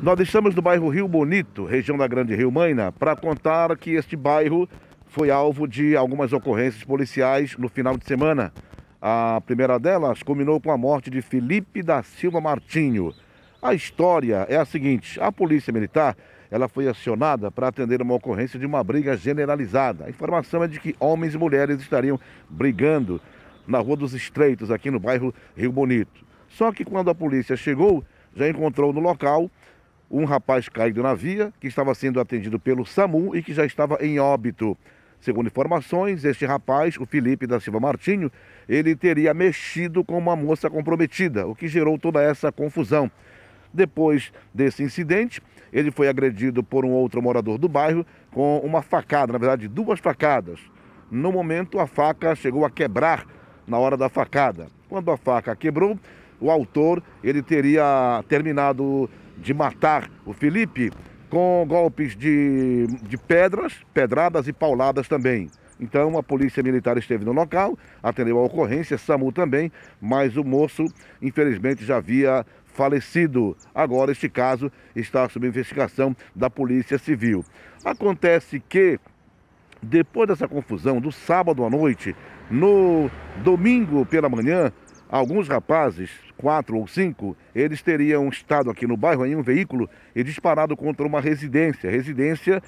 Nós estamos no bairro Rio Bonito, região da Grande Rio Maina, para contar que este bairro foi alvo de algumas ocorrências policiais no final de semana. A primeira delas culminou com a morte de Felipe da Silva Martinho. A história é a seguinte: a Polícia Militar ela foi acionada para atender uma ocorrência de uma briga generalizada. A informação é de que homens e mulheres estariam brigando na Rua dos Estreitos, aqui no bairro Rio Bonito. Só que quando a polícia chegou, já encontrou no local um rapaz caído na via, que estava sendo atendido pelo SAMU e que já estava em óbito. Segundo informações, este rapaz, o Felipe da Silva Martinho, ele teria mexido com uma moça comprometida, o que gerou toda essa confusão. Depois desse incidente, ele foi agredido por um outro morador do bairro com uma facada, na verdade, duas facadas. No momento, a faca chegou a quebrar na hora da facada. Quando a faca quebrou, o autor ele teria terminado de matar o Felipe com golpes de, de pedras, pedradas e pauladas também. Então a polícia militar esteve no local, atendeu a ocorrência, SAMU também, mas o moço, infelizmente, já havia falecido. Agora este caso está sob investigação da Polícia Civil. Acontece que depois dessa confusão do sábado à noite, no domingo pela manhã, Alguns rapazes, quatro ou cinco, eles teriam estado aqui no bairro em um veículo e disparado contra uma residência, residência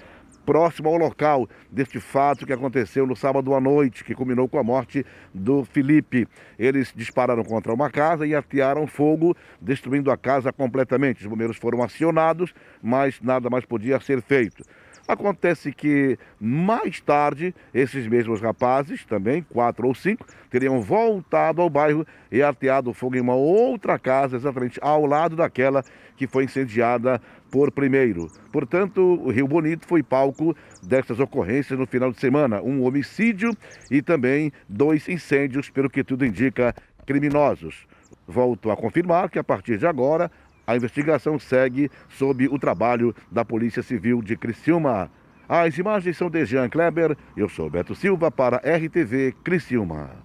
próxima ao local deste fato que aconteceu no sábado à noite, que culminou com a morte do Felipe. Eles dispararam contra uma casa e atearam fogo, destruindo a casa completamente. Os bombeiros foram acionados, mas nada mais podia ser feito. Acontece que mais tarde, esses mesmos rapazes, também quatro ou cinco, teriam voltado ao bairro e ateado fogo em uma outra casa, exatamente ao lado daquela que foi incendiada por primeiro. Portanto, o Rio Bonito foi palco dessas ocorrências no final de semana: um homicídio e também dois incêndios, pelo que tudo indica, criminosos. Volto a confirmar que a partir de agora a investigação segue sob o trabalho da Polícia Civil de Criciúma. As imagens são de Jean Kleber. Eu sou Beto Silva para RTV Criciúma.